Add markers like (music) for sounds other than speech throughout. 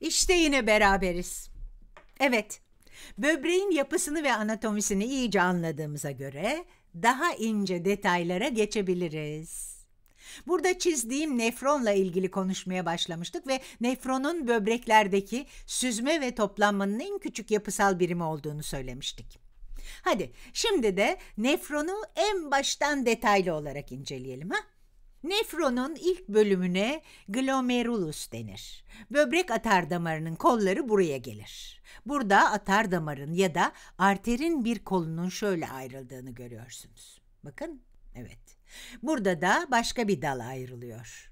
İşte yine beraberiz. Evet, böbreğin yapısını ve anatomisini iyice anladığımıza göre daha ince detaylara geçebiliriz. Burada çizdiğim nefronla ilgili konuşmaya başlamıştık ve nefronun böbreklerdeki süzme ve toplanmanın en küçük yapısal birimi olduğunu söylemiştik. Hadi şimdi de nefronu en baştan detaylı olarak inceleyelim ha? Nefronun ilk bölümüne glomerulus denir. Böbrek atar damarının kolları buraya gelir. Burada atar damarın ya da arterin bir kolunun şöyle ayrıldığını görüyorsunuz. Bakın, evet. Burada da başka bir dal ayrılıyor.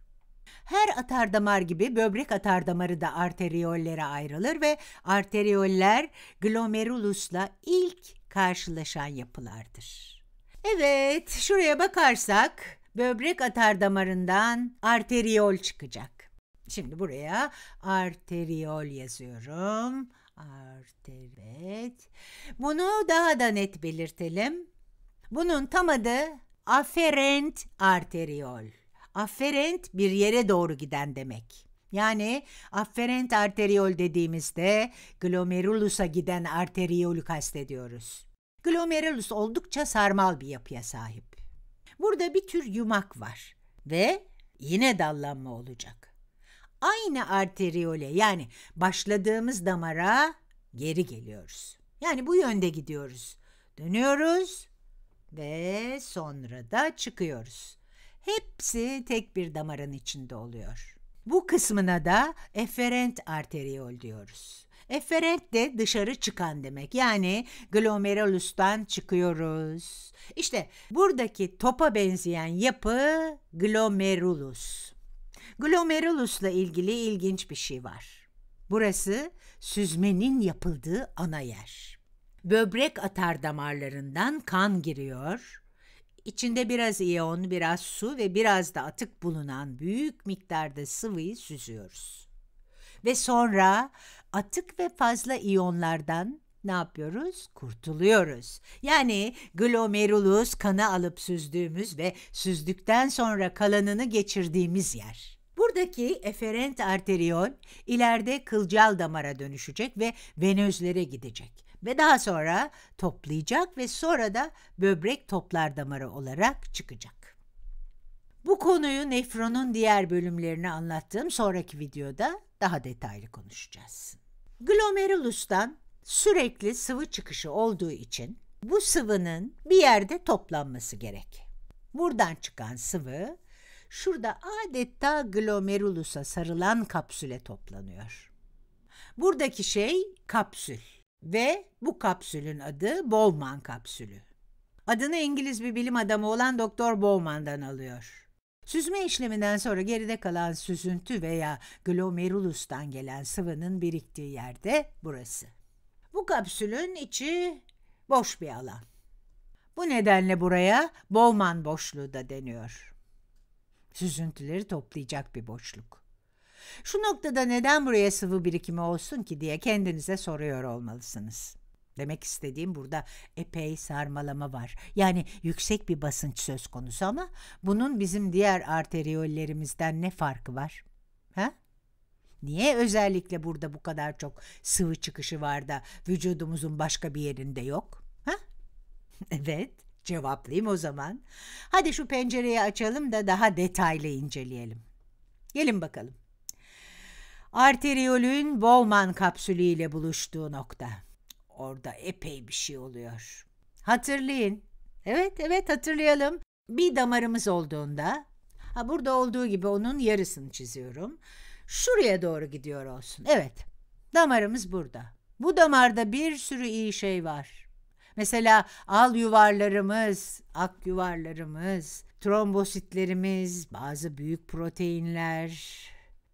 Her atar damar gibi böbrek atar damarı da arteriyollere ayrılır ve arteriyoller glomerulusla ilk karşılaşan yapılardır. Evet, şuraya bakarsak böbrek atardamarından arteriol çıkacak. Şimdi buraya arteriol yazıyorum. Arter. Evet. Bunu daha da net belirtelim. Bunun tam adı aferent arteriol. Aferent bir yere doğru giden demek. Yani aferent arteriol dediğimizde glomerulus'a giden arteriyolü kastediyoruz. Glomerulus oldukça sarmal bir yapıya sahip. Burada bir tür yumak var ve yine dallanma olacak. Aynı arteriyole yani başladığımız damara geri geliyoruz. Yani bu yönde gidiyoruz. Dönüyoruz ve sonra da çıkıyoruz. Hepsi tek bir damarın içinde oluyor. Bu kısmına da eferent arteriyol diyoruz. Efferent de dışarı çıkan demek. Yani glomerulustan çıkıyoruz. İşte buradaki topa benzeyen yapı glomerulus. Glomerulusla ilgili ilginç bir şey var. Burası süzmenin yapıldığı ana yer. Böbrek atar damarlarından kan giriyor. İçinde biraz iyon, biraz su ve biraz da atık bulunan büyük miktarda sıvıyı süzüyoruz. Ve sonra atık ve fazla iyonlardan ne yapıyoruz? Kurtuluyoruz. Yani glomerulus kanı alıp süzdüğümüz ve süzdükten sonra kalanını geçirdiğimiz yer. Buradaki eferent arteriyon ileride kılcal damara dönüşecek ve venözlere gidecek ve daha sonra toplayacak ve sonra da böbrek toplar damarı olarak çıkacak. Bu konuyu nefronun diğer bölümlerini anlattığım sonraki videoda daha detaylı konuşacağız. Glomerulus'tan sürekli sıvı çıkışı olduğu için bu sıvının bir yerde toplanması gerek. Buradan çıkan sıvı şurada adeta glomerulusa sarılan kapsüle toplanıyor. Buradaki şey kapsül ve bu kapsülün adı Bowman kapsülü. Adını İngiliz bir bilim adamı olan Doktor Bowman'dan alıyor. Süzme işleminden sonra geride kalan süzüntü veya glomerulustan gelen sıvının biriktiği yerde burası. Bu kapsülün içi boş bir alan. Bu nedenle buraya Bowman boşluğu da deniyor. Süzüntüleri toplayacak bir boşluk. Şu noktada neden buraya sıvı birikimi olsun ki diye kendinize soruyor olmalısınız. Demek istediğim burada epey sarmalama var. Yani yüksek bir basınç söz konusu ama bunun bizim diğer arteriyollerimizden ne farkı var? Ha? Niye özellikle burada bu kadar çok sıvı çıkışı var da vücudumuzun başka bir yerinde yok? Ha? (laughs) evet, cevaplayayım o zaman. Hadi şu pencereyi açalım da daha detaylı inceleyelim. Gelin bakalım. Arteriyolün Bowman kapsülü ile buluştuğu nokta. Orada epey bir şey oluyor. Hatırlayın. Evet, evet hatırlayalım. Bir damarımız olduğunda, ha burada olduğu gibi onun yarısını çiziyorum. Şuraya doğru gidiyor olsun. Evet, damarımız burada. Bu damarda bir sürü iyi şey var. Mesela al yuvarlarımız, ak yuvarlarımız, trombositlerimiz, bazı büyük proteinler.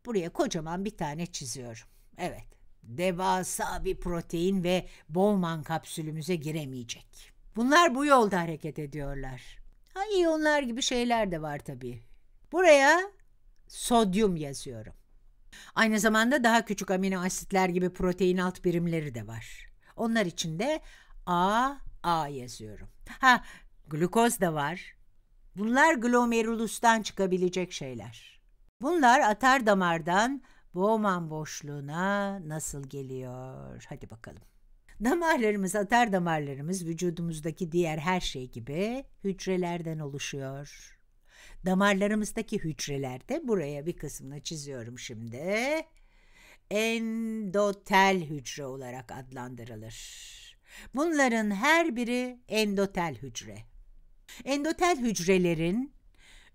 Buraya kocaman bir tane çiziyorum. Evet devasa bir protein ve Bowman kapsülümüze giremeyecek. Bunlar bu yolda hareket ediyorlar. Ha onlar gibi şeyler de var tabii. Buraya sodyum yazıyorum. Aynı zamanda daha küçük amino asitler gibi protein alt birimleri de var. Onlar için de A, A yazıyorum. Ha, glukoz da var. Bunlar glomerulustan çıkabilecek şeyler. Bunlar atar damardan Bowman boşluğuna nasıl geliyor? Hadi bakalım. Damarlarımız, atar damarlarımız vücudumuzdaki diğer her şey gibi hücrelerden oluşuyor. Damarlarımızdaki hücrelerde, buraya bir kısmını çiziyorum şimdi. Endotel hücre olarak adlandırılır. Bunların her biri endotel hücre. Endotel hücrelerin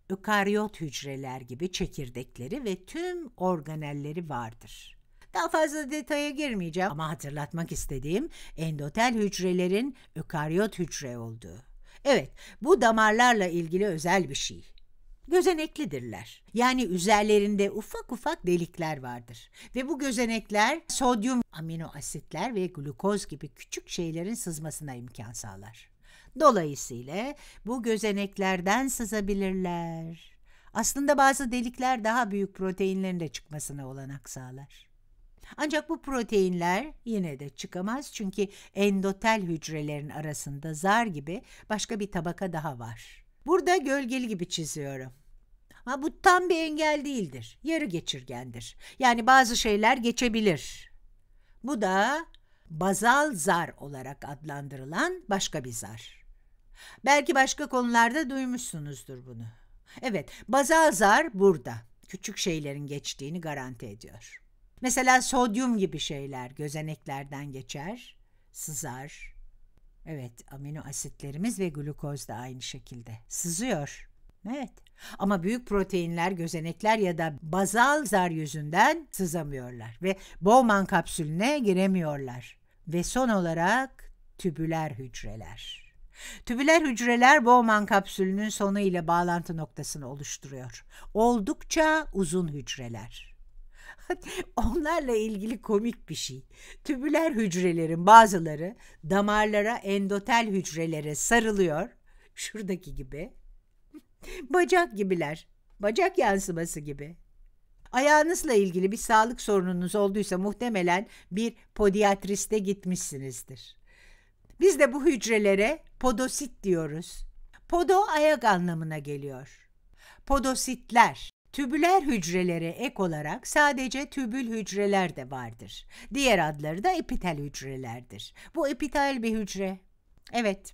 ökaryot hücreler gibi çekirdekleri ve tüm organelleri vardır. Daha fazla detaya girmeyeceğim ama hatırlatmak istediğim endotel hücrelerin ökaryot hücre olduğu. Evet, bu damarlarla ilgili özel bir şey. Gözeneklidirler. Yani üzerlerinde ufak ufak delikler vardır. Ve bu gözenekler sodyum, amino asitler ve glukoz gibi küçük şeylerin sızmasına imkan sağlar. Dolayısıyla bu gözeneklerden sızabilirler. Aslında bazı delikler daha büyük proteinlerin de çıkmasına olanak sağlar. Ancak bu proteinler yine de çıkamaz çünkü endotel hücrelerin arasında zar gibi başka bir tabaka daha var. Burada gölgeli gibi çiziyorum. Ama bu tam bir engel değildir. Yarı geçirgendir. Yani bazı şeyler geçebilir. Bu da bazal zar olarak adlandırılan başka bir zar. Belki başka konularda duymuşsunuzdur bunu. Evet, bazalzar burada küçük şeylerin geçtiğini garanti ediyor. Mesela sodyum gibi şeyler gözeneklerden geçer, sızar. Evet, amino asitlerimiz ve glukoz da aynı şekilde sızıyor. Evet. Ama büyük proteinler gözenekler ya da bazal zar yüzünden sızamıyorlar ve Bowman kapsülüne giremiyorlar. Ve son olarak tübüler hücreler. Tübüler hücreler Bowman kapsülünün sonu ile bağlantı noktasını oluşturuyor. Oldukça uzun hücreler. (laughs) Onlarla ilgili komik bir şey. Tübüler hücrelerin bazıları damarlara endotel hücrelere sarılıyor. Şuradaki gibi. (laughs) Bacak gibiler. Bacak yansıması gibi. Ayağınızla ilgili bir sağlık sorununuz olduysa muhtemelen bir podiatriste gitmişsinizdir. Biz de bu hücrelere podosit diyoruz. Podo ayak anlamına geliyor. Podositler Tübüler hücrelere ek olarak sadece tübül hücreler de vardır. Diğer adları da epitel hücrelerdir. Bu epitel bir hücre. Evet,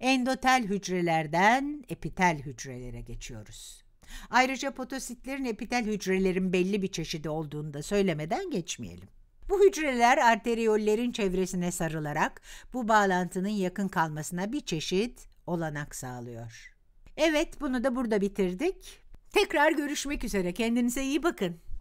endotel hücrelerden epitel hücrelere geçiyoruz. Ayrıca podositlerin epitel hücrelerin belli bir çeşidi olduğunu da söylemeden geçmeyelim. Bu hücreler arteriyollerin çevresine sarılarak bu bağlantının yakın kalmasına bir çeşit olanak sağlıyor. Evet, bunu da burada bitirdik. Tekrar görüşmek üzere. Kendinize iyi bakın.